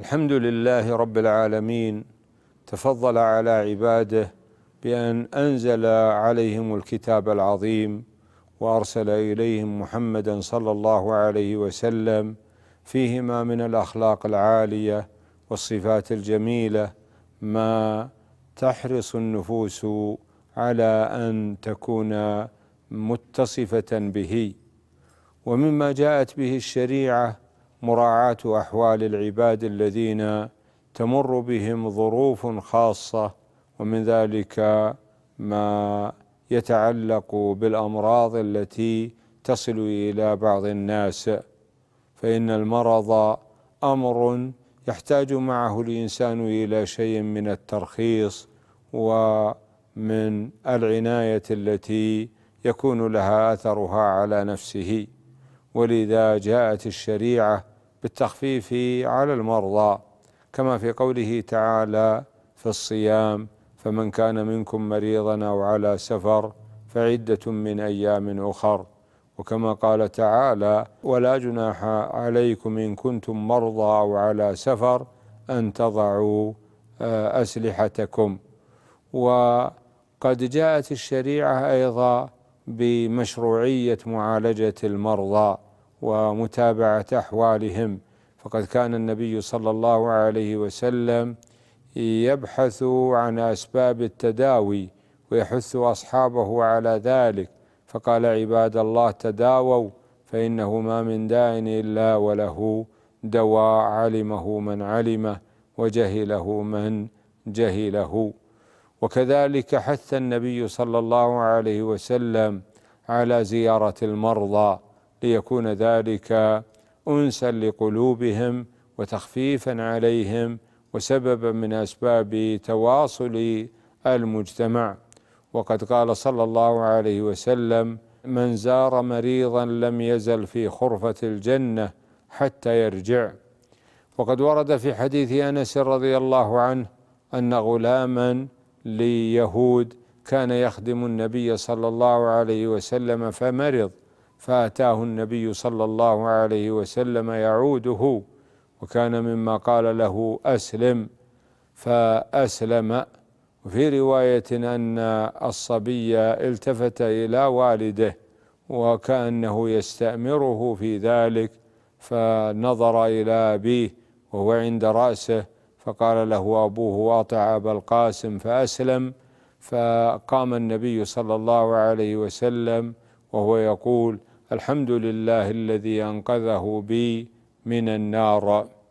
الحمد لله رب العالمين تفضل على عباده بان انزل عليهم الكتاب العظيم وارسل اليهم محمدا صلى الله عليه وسلم فيهما من الاخلاق العاليه والصفات الجميله ما تحرص النفوس على ان تكون متصفه به ومما جاءت به الشريعه مراعاة أحوال العباد الذين تمر بهم ظروف خاصة ومن ذلك ما يتعلق بالأمراض التي تصل إلى بعض الناس فإن المرض أمر يحتاج معه الإنسان إلى شيء من الترخيص ومن العناية التي يكون لها أثرها على نفسه ولذا جاءت الشريعة بالتخفيف على المرضى كما في قوله تعالى في الصيام فمن كان منكم مريضا أو على سفر فعدة من أيام أخر وكما قال تعالى ولا جناح عليكم إن كنتم مرضى أو على سفر أن تضعوا آه، أسلحتكم وقد جاءت الشريعة أيضا بمشروعيه معالجه المرضى ومتابعه احوالهم فقد كان النبي صلى الله عليه وسلم يبحث عن اسباب التداوي ويحث اصحابه على ذلك فقال عباد الله تداووا فانه ما من داء الا وله دواء علمه من علمه وجهله من جهله وكذلك حث النبي صلى الله عليه وسلم على زياره المرضى ليكون ذلك انسا لقلوبهم وتخفيفا عليهم وسببا من اسباب تواصل المجتمع وقد قال صلى الله عليه وسلم من زار مريضا لم يزل في خرفه الجنه حتى يرجع وقد ورد في حديث انس رضي الله عنه ان غلاما ليهود كان يخدم النبي صلى الله عليه وسلم فمرض فاتاه النبي صلى الله عليه وسلم يعوده وكان مما قال له اسلم فاسلم وفي روايه ان الصبي التفت الى والده وكانه يستامره في ذلك فنظر الى ابيه وهو عند راسه فقال له أبوه واطع أبا القاسم فأسلم فقام النبي صلى الله عليه وسلم وهو يقول الحمد لله الذي أنقذه بي من النار